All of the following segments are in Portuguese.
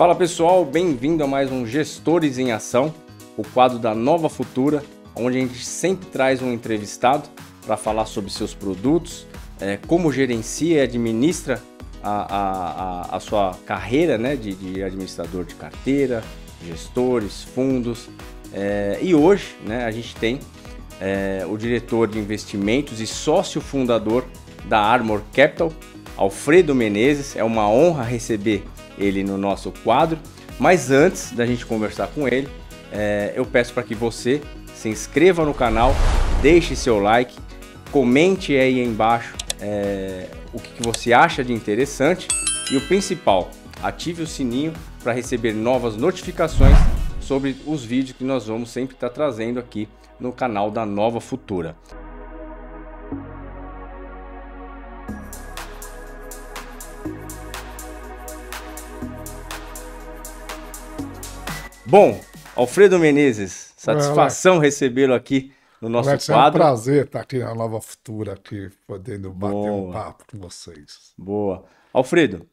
Fala pessoal, bem-vindo a mais um Gestores em Ação, o quadro da Nova Futura, onde a gente sempre traz um entrevistado para falar sobre seus produtos, é, como gerencia e administra a, a, a, sua carreira né, de, de administrador de carteira, gestores, fundos. É, e hoje né, a gente tem é, o diretor de investimentos e sócio fundador da Armor Capital, Alfredo Menezes. É uma honra receber ele no nosso quadro. Mas antes da gente conversar com ele, é, eu peço para que você se inscreva no canal, deixe seu like, comente aí embaixo é, o que, que você acha de interessante e o principal, ative o sininho para receber novas notificações sobre os vídeos que nós vamos sempre estar tá trazendo aqui no canal da Nova Futura. Bom, Alfredo Menezes, satisfação recebê-lo aqui no nosso Alex, quadro. É um prazer estar aqui na Nova Futura, aqui, podendo bater Boa. um papo com vocês. Boa. Alfredo,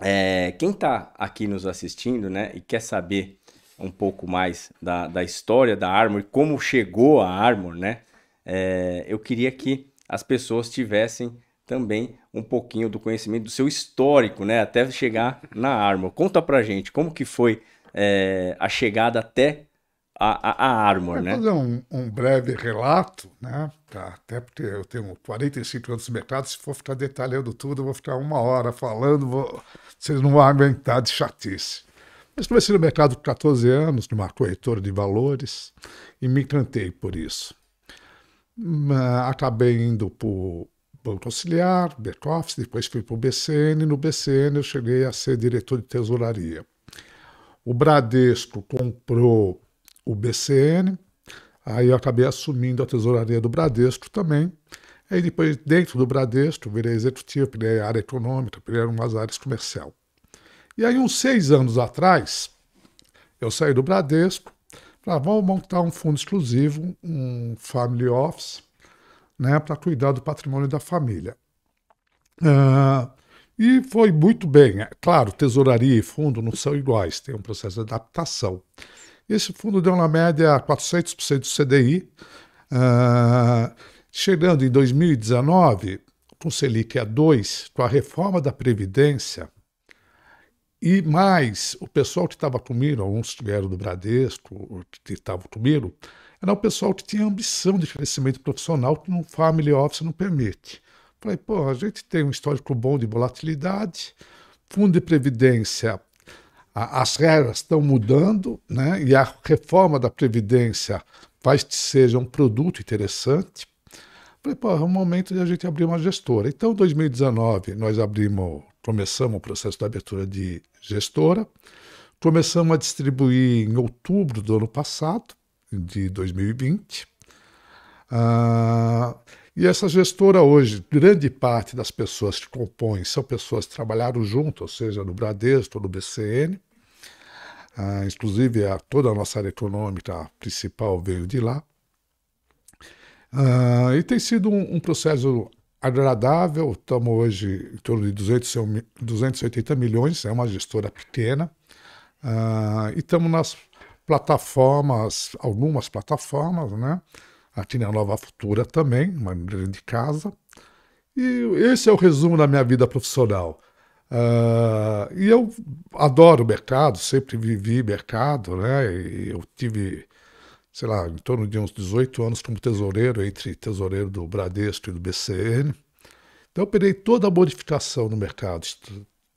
é, quem está aqui nos assistindo né, e quer saber um pouco mais da, da história da Armor, como chegou a Armor, né? É, eu queria que as pessoas tivessem também um pouquinho do conhecimento do seu histórico, né? Até chegar na Armor. Conta pra gente como que foi é, a chegada até a, a, a Armor, né? Vou fazer um, um, breve relato, né? Tá, até porque eu tenho 45 anos no mercado, se for ficar detalhando tudo, eu vou ficar uma hora falando, vou... vocês não vão aguentar de chatice. Mas comecei no mercado por 14 anos, numa corretora de valores, e me encantei por isso. Acabei indo para o Banco Auxiliar, back-office, depois fui para o BCN. No BCN eu cheguei a ser diretor de tesouraria. O Bradesco comprou o BCN, aí eu acabei assumindo a tesouraria do Bradesco também. Aí depois, dentro do Bradesco, virei executivo, criei é área econômica, criei umas áreas comercial. E aí, uns seis anos atrás, eu saí do Bradesco, falei, ah, vamos montar um fundo exclusivo, um family office, né, para cuidar do patrimônio da família. Uh, e foi muito bem. É claro, tesouraria e fundo não são iguais, tem um processo de adaptação. Esse fundo deu na média 400% do CDI, uh, ah, chegando em 2019 com Selic a 2, com a reforma da Previdência, e mais, o pessoal que estava comigo, alguns que vieram do Bradesco, que estavam comigo, era o pessoal que tinha ambição de crescimento profissional que um family office não permite. Falei, pô, a gente tem um histórico bom de volatilidade, fundo de previdência, a, as regras estão mudando, né? E a reforma da previdência faz que seja um produto interessante. Falei, pô, é o momento de a gente abrir uma gestora. Então, em 2019, nós abrimos, começamos o processo de abertura de gestora, começamos a distribuir em outubro do ano passado, de 2020. Ah, e essa gestora hoje, grande parte das pessoas que compõem são pessoas que trabalharam junto, ou seja, no Bradesco, no BCN. Ah, inclusive, a, toda a nossa área econômica principal veio de lá. Ah, e tem sido um, um processo agradável. Estamos hoje em torno de 200, 280 milhões, é uma gestora pequena. Ah, e estamos nas plataformas, algumas plataformas, né? a na é Nova Futura também, uma grande casa. E esse é o resumo da minha vida profissional. Uh, e eu adoro o mercado, sempre vivi mercado, né? E eu tive, sei lá, em torno de uns 18 anos como tesoureiro, entre tesoureiro do Bradesco e do BCN. Então eu peguei toda a modificação no mercado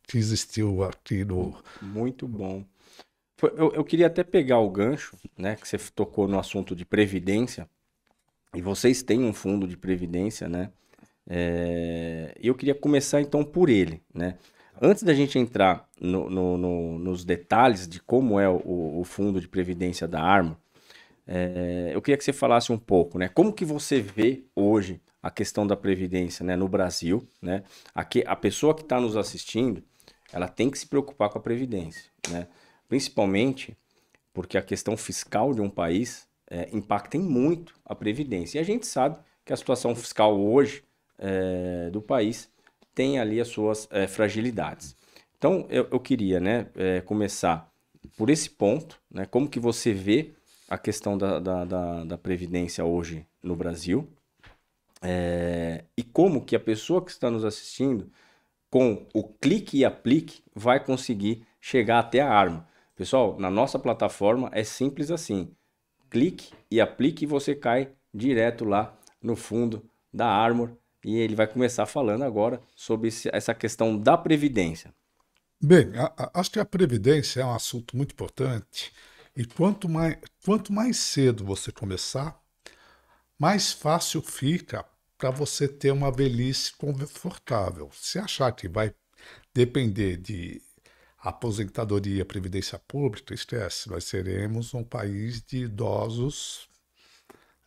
que existiu aqui no. Muito bom. Eu, eu queria até pegar o gancho, né? Que você tocou no assunto de previdência. E vocês têm um fundo de previdência, né? É, eu queria começar então por ele, né? Antes da gente entrar no, no, no, nos detalhes de como é o, o fundo de previdência da Armo, é, eu queria que você falasse um pouco, né? Como que você vê hoje a questão da previdência, né, no Brasil, né? que a pessoa que está nos assistindo, ela tem que se preocupar com a previdência, né? Principalmente porque a questão fiscal de um país é, impactem muito a Previdência. E a gente sabe que a situação fiscal hoje é, do país tem ali as suas é, fragilidades. Então, eu, eu queria né, é, começar por esse ponto, né, como que você vê a questão da, da, da, da Previdência hoje no Brasil é, e como que a pessoa que está nos assistindo, com o clique e aplique, vai conseguir chegar até a arma. Pessoal, na nossa plataforma é simples assim clique e aplique e você cai direto lá no fundo da Armor e ele vai começar falando agora sobre essa questão da previdência. Bem, a, a, acho que a previdência é um assunto muito importante e quanto mais, quanto mais cedo você começar, mais fácil fica para você ter uma velhice confortável. Se achar que vai depender de aposentadoria, previdência pública, esquece, é, nós seremos um país de idosos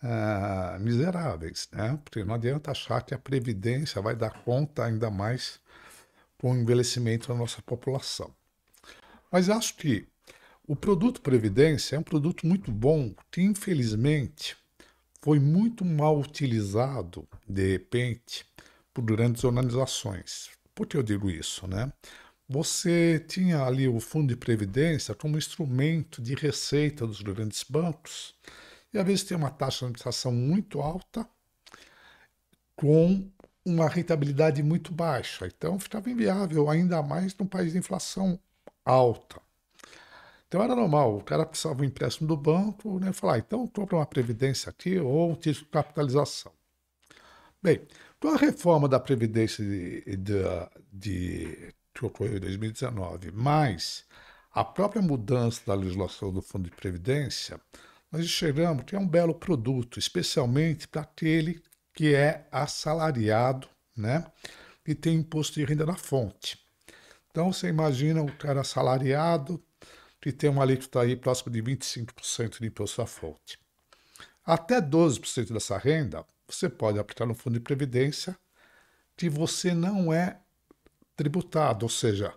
ah, miseráveis, né? Porque não adianta achar que a previdência vai dar conta ainda mais com o envelhecimento da nossa população. Mas acho que o produto previdência é um produto muito bom que infelizmente foi muito mal utilizado de repente por grandes organizações. Por que eu digo isso, né? Você tinha ali o fundo de previdência como instrumento de receita dos grandes bancos, e às vezes tem uma taxa de administração muito alta, com uma rentabilidade muito baixa. Então ficava inviável, ainda mais num país de inflação alta. Então era normal, o cara precisava um empréstimo do banco, né? Falar, ah, então compra uma previdência aqui ou um título de capitalização. Bem, com a reforma da Previdência de, de, de que ocorreu em 2019, mas a própria mudança da legislação do Fundo de Previdência, nós enxergamos que é um belo produto, especialmente para aquele que é assalariado né, e tem imposto de renda na fonte. Então, você imagina o cara assalariado que tem uma alíquota aí próximo de 25% de imposto à fonte. Até 12% dessa renda você pode aplicar no fundo de previdência que você não é tributado, ou seja,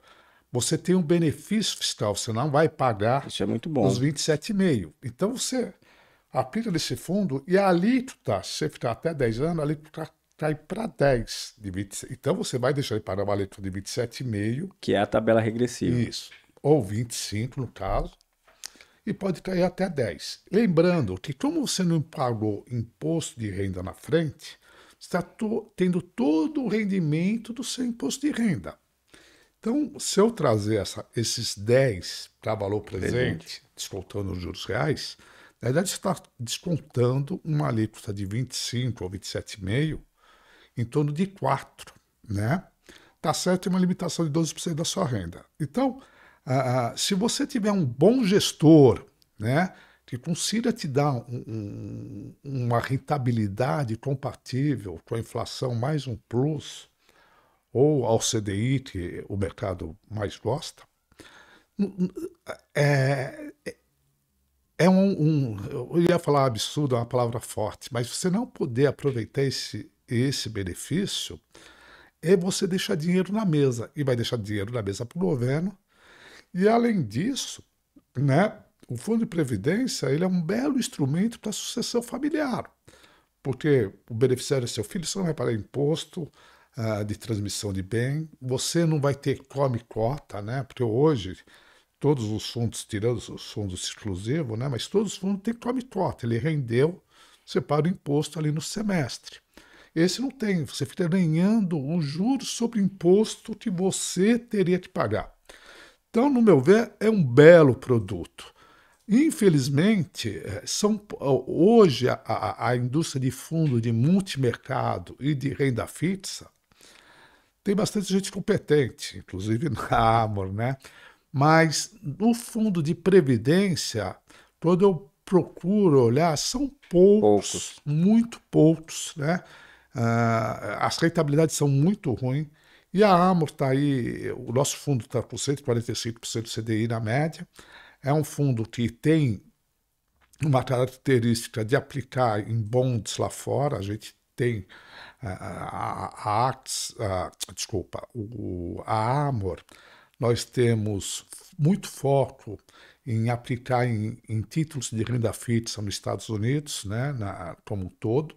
você tem um benefício fiscal, você não vai pagar Isso é muito bom. os 27,5. Então você aplica nesse fundo e a alíquota, se você ficar até 10 anos, a alíquota cai para 10 de 27. Então você vai deixar ele pagar uma alíquota de 27,5. Que é a tabela regressiva. Isso. Ou 25, no caso. E pode cair até 10. Lembrando que, como você não pagou imposto de renda na frente, está to, tendo todo o rendimento do seu imposto de renda. Então, se eu trazer essa, esses 10 para valor presente, descontando os juros reais, na verdade está descontando uma alíquota de 25 ou 27,5 em torno de 4, né? Tá certo, tem uma limitação de 12% da sua renda. Então, se você tiver um bom gestor, né? que consiga te dar um, um, uma rentabilidade compatível com a inflação mais um plus, ou ao CDI, que o mercado mais gosta, é, é, é um, um, Eu ia falar absurdo, é uma palavra forte, mas você não poder aproveitar esse, esse benefício é você deixar dinheiro na mesa. E vai deixar dinheiro na mesa para o governo. E além disso, né? o fundo de previdência ele é um belo instrumento para a sucessão familiar, porque o beneficiário é seu filho, você não vai pagar imposto uh, de transmissão de bem, você não vai ter come cota, né? Porque hoje todos os fundos, tirando os fundos exclusivos, né? Mas todos os fundos têm come cota, ele rendeu, você paga o imposto ali no semestre. Esse não tem, você fica ganhando o juros sobre imposto que você teria que pagar. Então, no meu ver, é um belo produto. Infelizmente, eh, são, hoje a, a, a indústria de fundo de multimercado e de renda fixa tem bastante gente competente, inclusive na Amor, né? Mas no fundo de previdência, quando eu procuro olhar, são poucos, poucos. muito poucos, né? Uh, as rentabilidades são muito ruins. E a Amor está aí, o nosso fundo está com 145% CDI na média. É um fundo que tem uma característica de aplicar em bonds lá fora, a gente tem eh, a, desculpa, o, a Amor, nós temos muito foco em aplicar em, em títulos de renda fixa nos Estados Unidos, né, na, como um todo,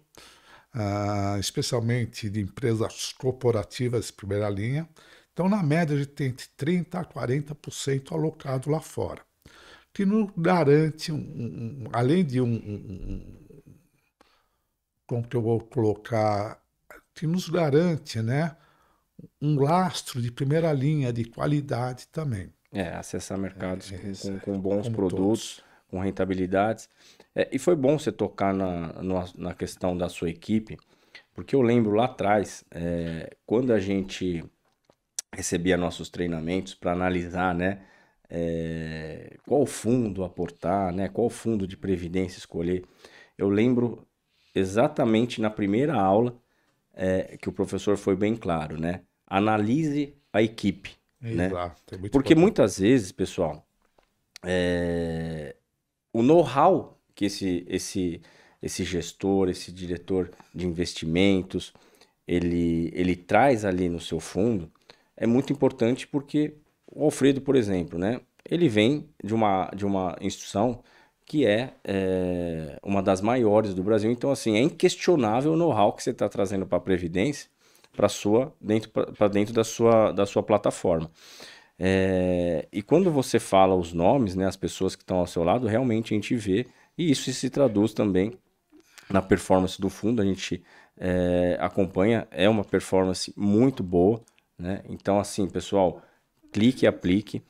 uh, especialmente de empresas corporativas de primeira linha. Então, na média, a gente tem entre 30% a 40% alocado lá fora que nos garante, um, um, além de um, um, como que eu vou colocar, que nos garante né, um lastro de primeira linha, de qualidade também. É, acessar mercados é, com, com, é, bons produtos, todos. com rentabilidades. É, e foi bom você tocar na, na questão da sua equipe, porque eu lembro lá atrás, é, quando a gente recebia nossos treinamentos para analisar, né? é, qual fundo aportar, né? qual fundo de previdência escolher. Eu lembro exatamente na primeira aula é, que o professor foi bem claro, né? Analise a equipe. Né? É porque importante. muitas vezes, pessoal, é... o know-how que esse, esse, esse gestor, esse diretor de investimentos, ele, ele traz ali no seu fundo é muito importante porque o Alfredo, por exemplo, né? Ele vem de uma, de uma instituição que é, é uma das maiores do Brasil. Então, assim, é inquestionável o know-how que você está trazendo para a Previdência, para sua dentro para dentro da sua da sua plataforma. É, e quando você fala os nomes, né, as pessoas que estão ao seu lado, realmente a gente vê e isso se traduz também na performance do fundo. A gente é, acompanha é uma performance muito boa, né? Então, assim, pessoal clique e aplique.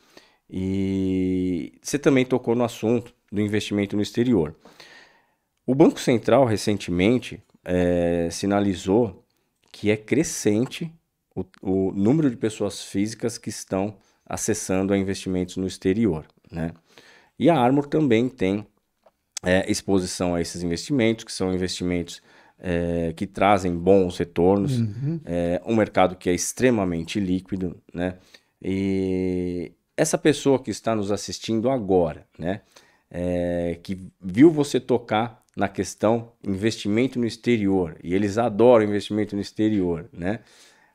E você também tocou no assunto do investimento no exterior. O Banco Central recentemente é, sinalizou que é crescente o, o, número de pessoas físicas que estão acessando a investimentos no exterior. Né? E a Armor também tem é, exposição a esses investimentos, que são investimentos é, que trazem bons retornos, uhum. É, um mercado que é extremamente líquido, né? E essa pessoa que está nos assistindo agora, né, é, que viu você tocar na questão investimento no exterior, e eles adoram investimento no exterior, né?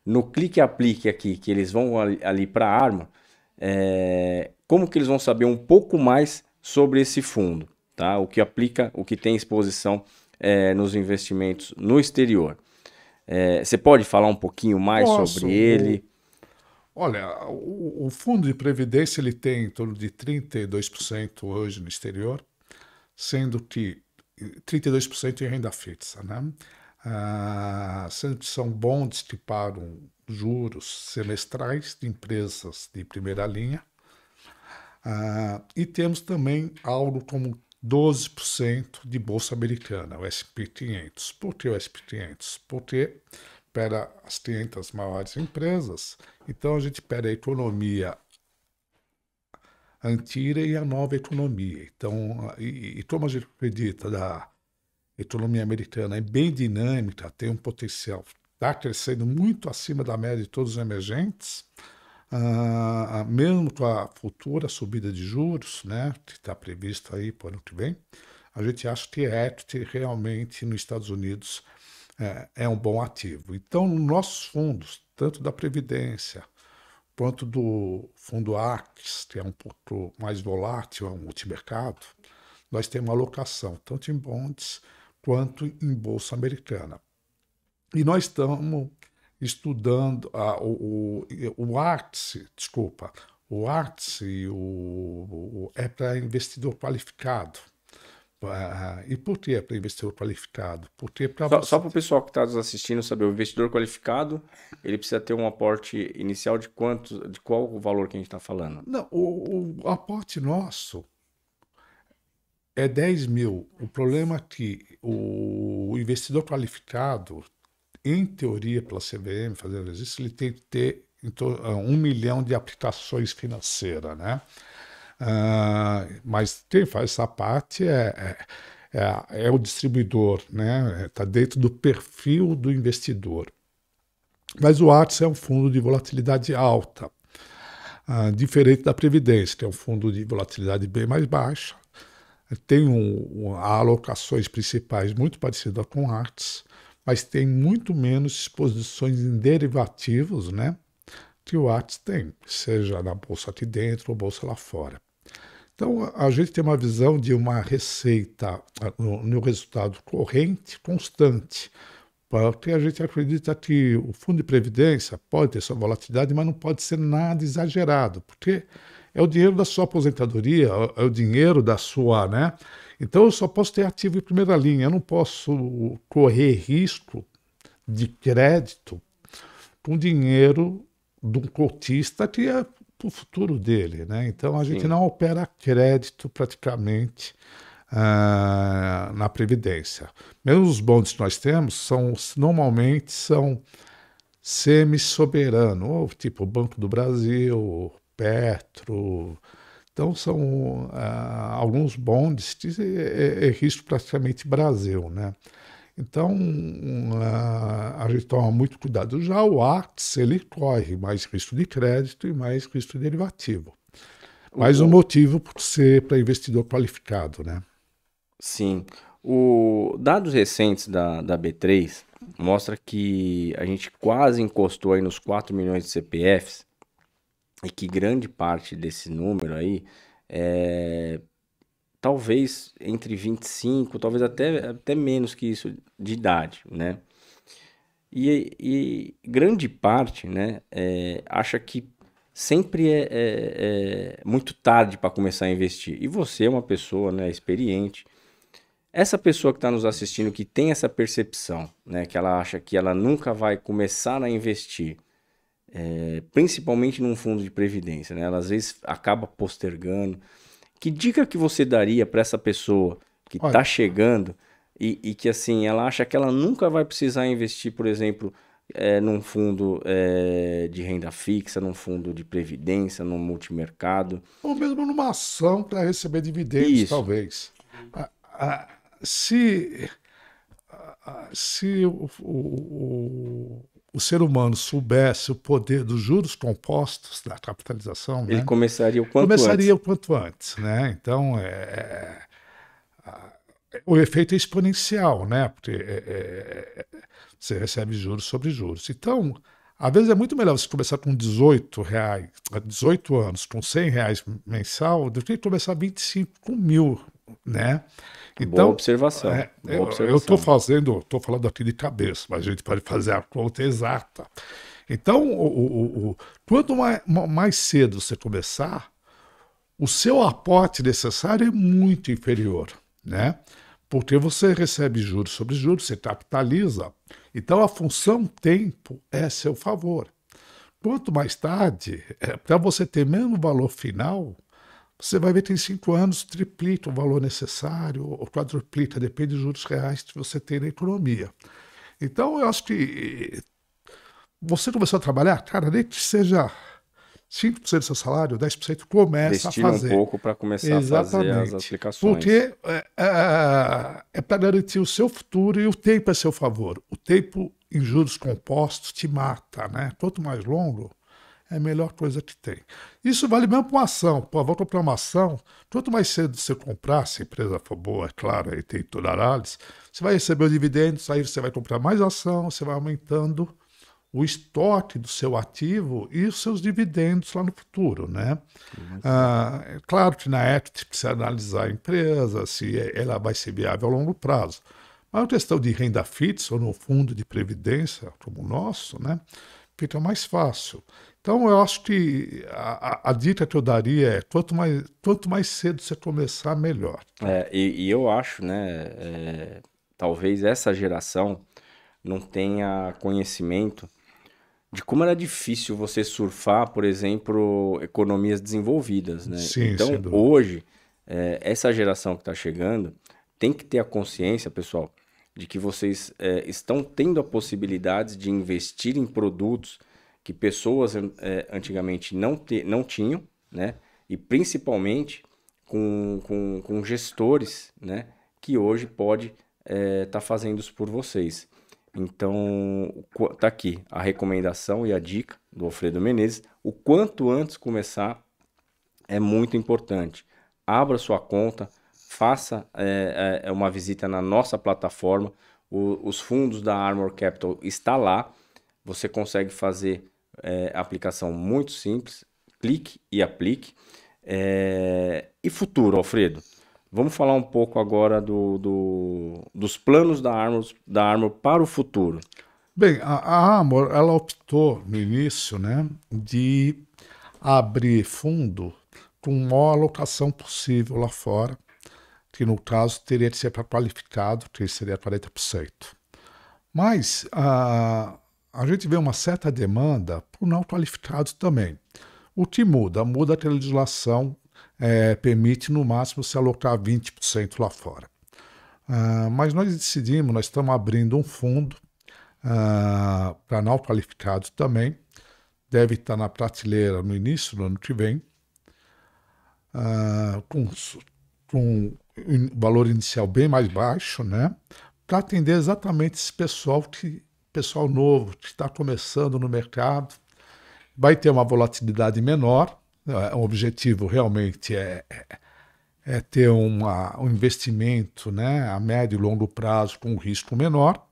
No clique aplique aqui, que eles vão ali, ali para a arma, é, como que eles vão saber um pouco mais sobre esse fundo, tá? O que aplica, o que tem exposição é, nos investimentos no exterior. É, você pode falar um pouquinho mais Posso, sobre ele? Olha, o, o fundo de previdência ele tem em torno de 32% hoje no exterior, sendo que 32% em renda fixa, né? Ah, são bons que pagam juros semestrais de empresas de primeira linha. Ah, e temos também algo como 12% de bolsa americana, o SP 500. Por que o SP 500? Porque para as 500 maiores empresas. Então, a gente pega a economia antiga e a nova economia. Então, e, e como a gente acredita da economia americana é bem dinâmica, tem um potencial, está crescendo muito acima da média de todos os emergentes, ah, ah mesmo com a futura subida de juros, né, que está prevista aí para o ano que vem, a gente acha que é realmente nos Estados Unidos é, é um bom ativo. Então, nossos fundos, tanto da Previdência quanto do fundo AX, que é um pouco mais volátil, é um multimercado, nós temos alocação tanto em bonds quanto em bolsa americana. E nós estamos estudando a, o, o, o desculpa, o ARTS o, o é para investidor qualificado. Ah, ah, e por que para investidor qualificado? Porque pra só, só para o pessoal que está nos assistindo saber, o investidor qualificado ele precisa ter um aporte inicial de quanto, de qual o valor que a gente está falando? Não, o, o, aporte nosso é 10 mil. O problema é que o investidor qualificado, em teoria, pela CVM, fazendo isso, ele tem que ter ah, um milhão de aplicações financeiras, né? Uh, mas quem faz essa parte é, é, é, é o distribuidor, né? Está é, dentro do perfil do investidor. Mas o ARTS é um fundo de volatilidade alta, uh, diferente da Previdência, que é um fundo de volatilidade bem mais baixa. Tem um, um, alocações principais muito parecidas com o ARTS, mas tem muito menos exposições em derivativos, né? Que o ARTS tem, seja na bolsa aqui dentro ou bolsa lá fora. Então, a gente tem uma visão de uma receita ah, no, resultado corrente constante, porque a gente acredita que o fundo de previdência pode ter sua volatilidade, mas não pode ser nada exagerado, porque é o dinheiro da sua aposentadoria, é o é dinheiro da sua, né? Então eu só posso ter ativo em primeira linha, eu não posso correr risco de crédito com dinheiro de um cotista que é para o futuro dele. Né? Então a gente não opera crédito praticamente uh, na Previdência. Mesmo os bondes que nós temos são normalmente são semi-soberano, ou tipo Banco do Brasil, Petro. Então são uh, alguns bondes de é, é, é risco praticamente Brasil. Né? Então, a, a gente toma muito cuidado. Já o ATS, ele corre mais risco de crédito e mais risco derivativo. Mais um motivo por ser para investidor qualificado, né? Sim. O, dados recentes da, da B3 mostra que a gente quase encostou aí nos 4 milhões de CPFs e que grande parte desse número aí é, talvez entre 25, talvez até, até menos que isso de idade, né? E, e grande parte, né, é, acha que sempre é, é, é muito tarde para começar a investir. E você é uma pessoa, né, experiente. Essa pessoa que está nos assistindo, que tem essa percepção, né, que ela acha que ela nunca vai começar a investir, é, principalmente num fundo de previdência, né, ela às vezes acaba postergando, que dica que você daria para essa pessoa que está chegando e, e, que assim ela acha que ela nunca vai precisar investir, por exemplo, é, num fundo é, de renda fixa, num fundo de previdência, num multimercado. Ou mesmo numa ação para receber dividendos, Isso. talvez. Ah, ah, se, ah, se o, o, o o ser humano soubesse o poder dos juros compostos da capitalização, ele né? começaria o quanto começaria antes. o quanto antes, né? Então é, é, o efeito é exponencial, né? Porque é, é, é, você recebe juros sobre juros. Então, às vezes é muito melhor você começar com 18 reais, 18 anos, com 100 reais mensal, do que começar 25 com mil né? Então, boa observação. É, boa observação. eu estou fazendo, estou falando aqui de cabeça, mas a gente pode fazer a conta exata. Então, o, o, o, quanto mais, mais cedo você começar, o seu aporte necessário é muito inferior, né? Porque você recebe juros sobre juros, você capitaliza. Então, a função tempo é a seu favor. Quanto mais tarde, é, para você ter menos valor final, você vai ver, em cinco anos, triplica o valor necessário, ou quadruplica, depende dos juros reais que você tem na economia. Então, eu acho que você começou a trabalhar, cara, nem que seja 5% do seu salário, 10%, começa Destino a fazer. um pouco para começar Exatamente. a fazer as aplicações. Porque é, é, é para garantir o seu futuro e o tempo é seu favor. O tempo em juros compostos te mata, né? Quanto mais longo, é a melhor coisa que tem. Isso vale mesmo para uma ação. Pô, vou comprar uma ação. Quanto mais cedo você comprar, se a empresa for boa, é claro, aí tem toda a análise, você vai receber os dividendos, aí você vai comprar mais ação, você vai aumentando o estoque do seu ativo e os seus dividendos lá no futuro, né? Ah, é claro que na equity precisa analisar a empresa, se é, ela vai ser viável a longo prazo. Mas a questão de renda fixa ou no fundo de previdência, como o nosso, né? Fica mais fácil. Então, eu acho que a, a, dica que eu daria é quanto mais, quanto mais cedo você começar, melhor. É, e, e, eu acho, né, é, talvez essa geração não tenha conhecimento de como era difícil você surfar, por exemplo, economias desenvolvidas, né? Sim, então, hoje, é, essa geração que está chegando tem que ter a consciência, pessoal, de que vocês é, estão tendo a possibilidade de investir em produtos que pessoas é, antigamente não, te, não tinham, né? E principalmente com, com, com gestores, né? Que hoje pode estar é, tá fazendo isso por vocês. Então, tá aqui a recomendação e a dica do Alfredo Menezes. O quanto antes começar é muito importante. Abra sua conta, faça é, é, é uma visita na nossa plataforma. O, os fundos da Armor Capital está lá. Você consegue fazer é, aplicação muito simples, clique e aplique. É... E futuro, Alfredo? Vamos falar um pouco agora do, do, dos planos da Armor, da Armor para o futuro. Bem, a, a Armor ela optou no início né, de abrir fundo com maior alocação possível lá fora, que no caso teria que ser para qualificado, que seria 40%. Mas a, a gente vê uma certa demanda por não qualificados também. O que muda? Muda que a legislação é, permite, no máximo, se alocar 20% lá fora. Uh, mas nós decidimos, nós estamos abrindo um fundo uh, para não qualificados também. Deve estar na prateleira no início do ano que vem, uh, com, com um valor inicial bem mais baixo, né? Para atender exatamente esse pessoal que pessoal novo que está começando no mercado, vai ter uma volatilidade menor. O né? é objetivo realmente é, é, é ter uma, um investimento né, a médio e longo prazo com um risco menor.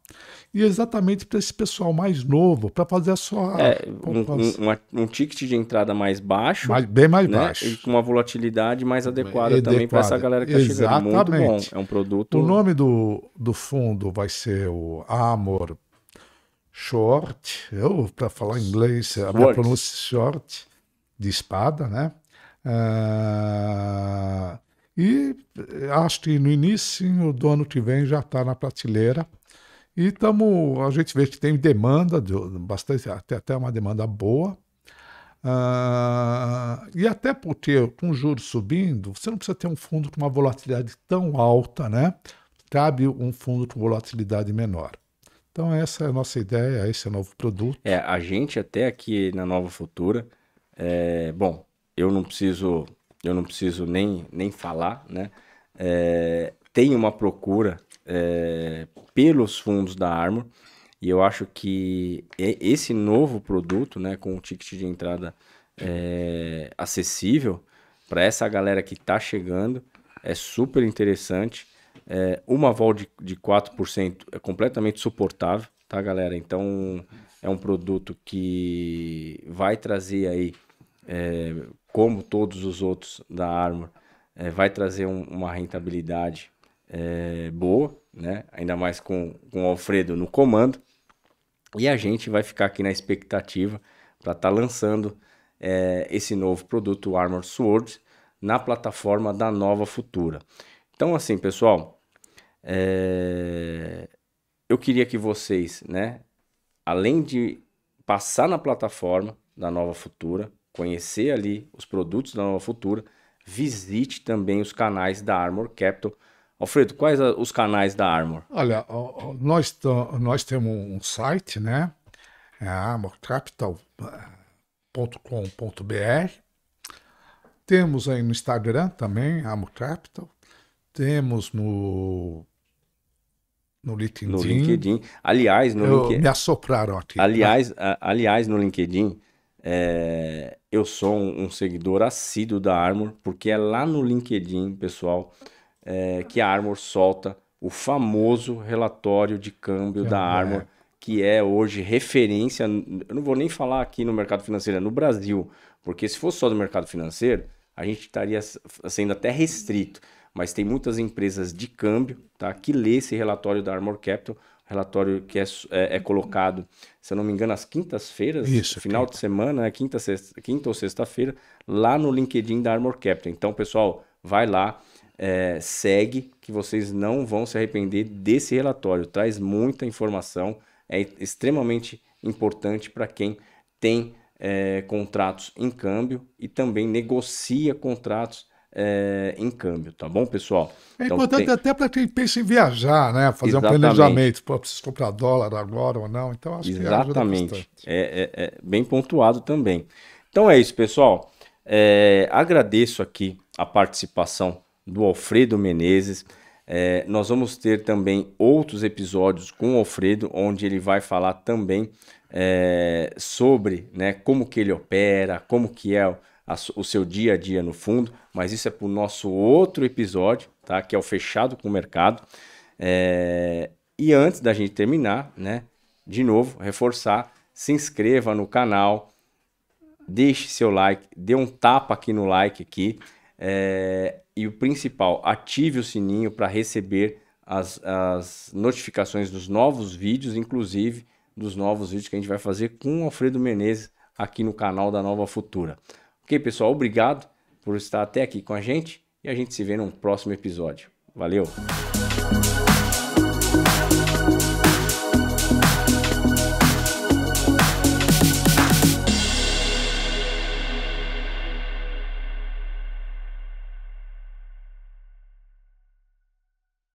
E é exatamente para esse pessoal mais novo, para fazer a sua. É, um, um, um, ticket de entrada mais baixo. Mais, bem mais né? baixo. E com uma volatilidade mais adequada, também para essa galera que está chegando. Muito bom. É um produto. O nome do, do fundo vai ser o Amor short, eu para falar inglês, a minha pronúncia é short de espada, né? Uh, e eh, acho que no início do ano que vem já está na prateleira. E tamo, a gente vê que tem demanda, de, bastante, até, até uma demanda boa. Uh, e até porque, com juros subindo, você não precisa ter um fundo com uma volatilidade tão alta, né? Cabe um fundo com volatilidade menor. Então essa é a nossa ideia, esse é o novo produto. É, a gente até aqui na Nova Futura, é, bom, eu não preciso, eu não preciso nem, nem falar, né? É, tem uma procura é, pelos fundos da Armor e eu acho que esse novo produto, né, com o ticket de entrada é, acessível para essa galera que está chegando, é super interessante. É, uma vol de, de 4% é completamente suportável, tá, galera? Então, é um produto que vai trazer aí, é, como todos os outros da Armor, é, vai trazer um, uma rentabilidade é, boa, né? Ainda mais com, com o Alfredo no comando. E a gente vai ficar aqui na expectativa para estar tá lançando é, esse novo produto, o Armor Swords, na plataforma da Nova Futura. Então, assim, pessoal, é... eu queria que vocês, né, além de passar na plataforma da Nova Futura, conhecer ali os produtos da Nova Futura, visite também os canais da Armor Capital. Alfredo, quais os canais da Armor? Olha, nós, nós temos um site, né? É armorcapital.com.br. Temos aí no Instagram também, Armor Capital temos no no LinkedIn. No LinkedIn. Aliás, no eu, LinkedIn. Me assopraram aqui. Né? Aliás, a, aliás no LinkedIn, é, eu sou um, um, seguidor assíduo da Armor, porque é lá no LinkedIn, pessoal, é, que a Armor solta o famoso relatório de câmbio da Armor, é. que é hoje referência. Eu não vou nem falar aqui no mercado financeiro, é no Brasil, porque se fosse só do mercado financeiro, a gente estaria sendo até restrito mas tem muitas empresas de câmbio tá, que lê esse relatório da Armor Capital, relatório que é, é, é colocado, se eu não me engano, às quintas-feiras, é final quinta. de semana, né, quinta, sexta, quinta ou sexta-feira, lá no LinkedIn da Armor Capital. Então, pessoal, vai lá, é, segue, que vocês não vão se arrepender desse relatório. Traz muita informação, é extremamente importante para quem tem é, contratos em câmbio e também negocia contratos é, em câmbio, tá bom, pessoal? É então, importante tem... até para quem pensa em viajar, né? Fazer Exatamente. um planejamento, pô, preciso comprar dólar agora ou não, então acho Exatamente. que é, é, é, bem pontuado também. Então é isso, pessoal. Eh, agradeço aqui a participação do Alfredo Menezes. Eh, nós vamos ter também outros episódios com o Alfredo, onde ele vai falar também sobre né, como que ele opera, como que é a, o seu dia a dia no fundo mas isso é para o nosso outro episódio, tá? Que é o fechado com o mercado. É... E antes da gente terminar, né? De novo, reforçar, se inscreva no canal, deixe seu like, dê um tapa aqui no like aqui. É... E o principal, ative o sininho para receber as, as notificações dos novos vídeos, inclusive dos novos vídeos que a gente vai fazer com o Alfredo Menezes aqui no canal da Nova Futura. Ok, pessoal? Obrigado por estar até aqui com a gente e a gente se vê num próximo episódio. Valeu!